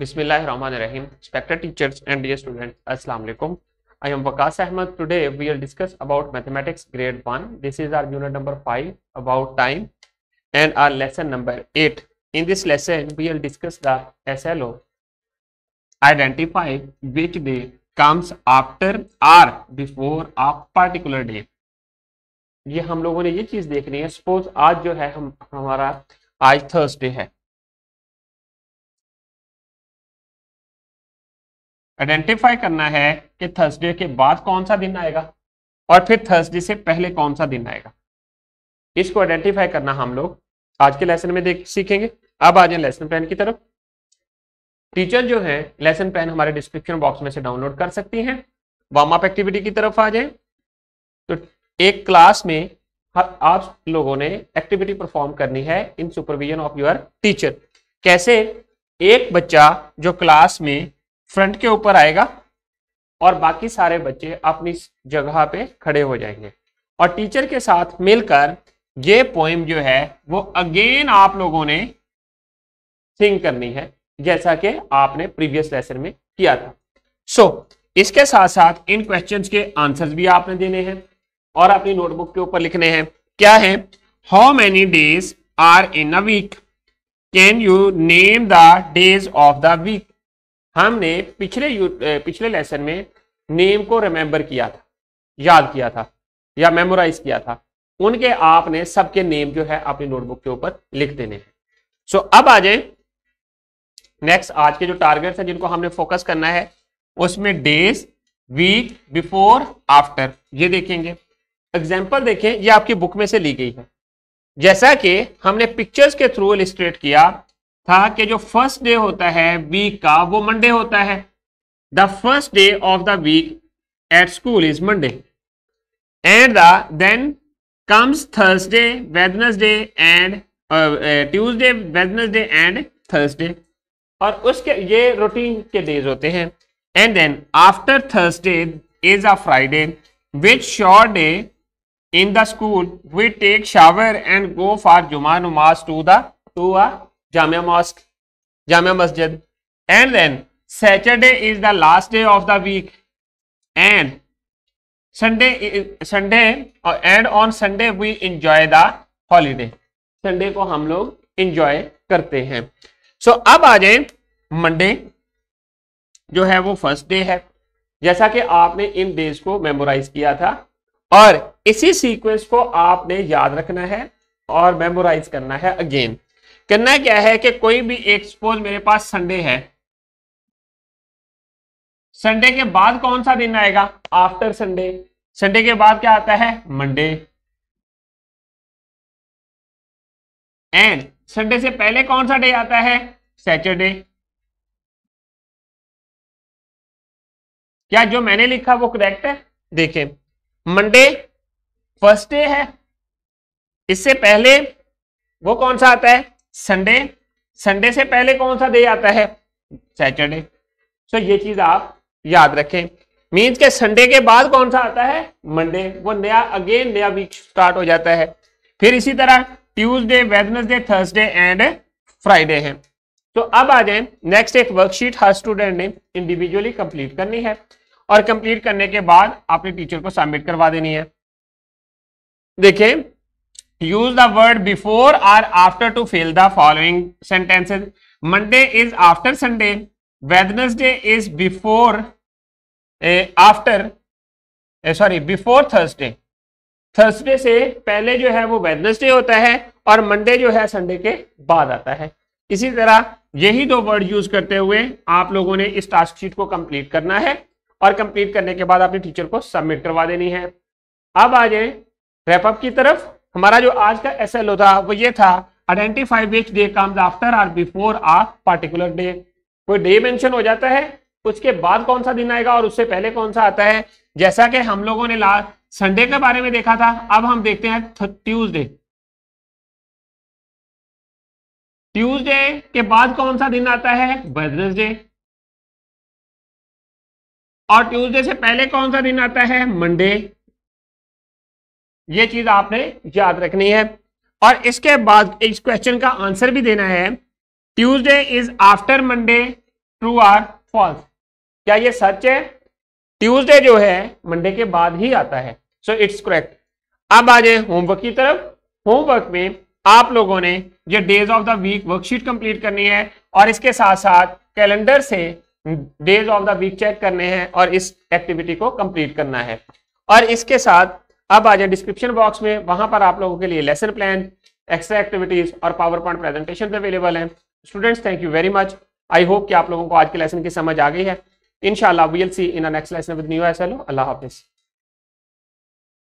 Bismillahirrahmanirrahim. Respected teachers and dear students, Assalamu alaikum. I am Vakas Ahmed. Today we will discuss about mathematics grade 1. This is our unit number 5 about time and our lesson number 8. In this lesson we will discuss the SLO. Identify which day comes after or before a particular day. ये हम लोगों ने ये चीज देखनी है suppose आज जो है हम हमारा आज थर्सडे है आइडेंटिफाई करना है कि थर्सडे के बाद कौन सा दिन आएगा और फिर थर्सडे से पहले कौन सा दिन आएगा इसको आइडेंटिफाई करना हम लोग आज के लेसन में देख सीखेंगे अब आ जाए लेसन प्लान की तरफ टीचर जो है लेसन प्लान हमारे डिस्क्रिप्शन बॉक्स में से डाउनलोड कर सकती हैं वार्म अप एक्टिविटी की तरफ आ जाए तो एक क्लास में हर आप लोगों ने एक्टिविटी परफॉर्म करनी है in supervision of your teacher कैसे एक बच्चा जो क्लास में फ्रंट के ऊपर आएगा और बाकी सारे बच्चे अपनी जगह पे खड़े हो जाएंगे और टीचर के साथ मिलकर ये पोइम जो है वो अगेन आप लोगों ने सिंग करनी है जैसा कि आपने प्रीवियस लेसन में किया था सो so, इसके साथ साथ इन क्वेश्चंस के आंसर्स भी आपने देने हैं और अपनी नोटबुक के ऊपर लिखने हैं क्या है how many days are in a week can you name the days of the week हमने पिछले पिछले लेसन में नेम को रिमेंबर किया था याद किया था या मेमोराइज किया था उनके आपने सबके नेम जो है अपनी नोटबुक के ऊपर लिख देने हैं सो so, अब आ जाए नेक्स्ट आज के जो टारगेट्स हैं जिनको हमने फोकस करना है उसमें डेज वीक बिफोर आफ्टर ये देखेंगे एग्जाम्पल देखें ये आपकी बुक में से ली गई है जैसा कि हमने पिक्चर्स के थ्रू इलिस्ट्रेट किया था कि जो फर्स्ट डे होता है वीक का वो मंडे होता है the first day of the week at school is Monday and then comes Thursday Wednesday and Tuesday Wednesday and Thursday और उसके ये रूटीन के डेज होते हैं and then after Thursday is a Friday which sure day in the school we take shower and go for जुमा नमाज to the to a Jamia mosque Jamia Masjid and then Saturday is the last day of the week and Sunday Sunday and on Sunday we enjoy the holiday Sunday को हम लोग enjoy करते हैं सो so, अब आ जाए मंडे जो है वो फर्स्ट डे है जैसा कि आपने इन डेज को मेमोराइज किया था और इसी सीक्वेंस को आपने याद रखना है और मेमोराइज करना है अगेन करना क्या है कि कोई भी एक सपोज मेरे पास संडे है संडे के बाद कौन सा दिन आएगा आफ्टर संडे संडे के बाद क्या आता है मंडे एंड संडे से पहले कौन सा डे आता है सैटरडे क्या जो मैंने लिखा वो करेक्ट है देखें मंडे फर्स्ट डे है इससे पहले वो कौन सा आता है संडे संडे से पहले कौन सा डे आता है सैटरडे सो ये चीज आप याद रखें मीन्स के संडे के बाद कौन सा आता है मंडे वो नया अगेन नया वीक स्टार्ट हो जाता है फिर इसी तरह Tuesday Wednesday Thursday and Friday है तो अब आ जाए नेक्स्ट एक वर्कशीट हर स्टूडेंट ने इंडिविजुअली कंप्लीट करनी है और कंप्लीट करने के बाद आपने टीचर को सबमिट करवा देनी है देखिए use the word before or after to fill the following sentences Monday is after Sunday Wednesday is before after sorry before Thursday Thursday से पहले जो है वो वेदनेसडे होता है और मंडे जो है संडे के बाद आता है इसी तरह यही दो वर्ड यूज करते हुए आप लोगों ने इस टास्क शीट को कंप्लीट करना है और कंप्लीट करने के बाद आपने टीचर को सबमिट करवा देनी है अब आ जाए रैपअप की तरफ हमारा जो आज का एस था वो ये था identify which day comes after or before a particular day कोई डे मेंशन हो जाता है उसके बाद कौन सा दिन आएगा और उससे पहले कौन सा आता है जैसा कि हम लोगों ने लास्ट संडे के बारे में देखा था अब हम देखते हैं ट्यूसडे ट्यूसडे के बाद कौन सा दिन आता है वेडनेसडे और ट्यूसडे से पहले कौन सा दिन आता है मंडे ये चीज आपने याद रखनी है और इसके बाद इस क्वेश्चन का आंसर भी देना है Tuesday is after Monday true or false क्या ये सच है ट्यूजडे जो है मंडे के बाद ही आता है सो इट्स करेक्ट अब आ जाए होमवर्क की तरफ होमवर्क में आप लोगों ने ये days of the week worksheet complete करनी है और इसके साथ साथ कैलेंडर से days of the week check करने हैं और इस एक्टिविटी को कंप्लीट करना है और इसके साथ अब आ जाए डिस्क्रिप्शन बॉक्स में वहां पर आप लोगों के लिए लेसन प्लान एक्स्ट्रा एक्टिविटीज और पावर पॉइंट प्रेजेंटेशन अवेलेबल है students thank you very much I hope कि आप लोगों को आज के लेसन की समझ आ गई है इनशाला we'll see in next lesson with new एस एलो अल्लाह हाफिज़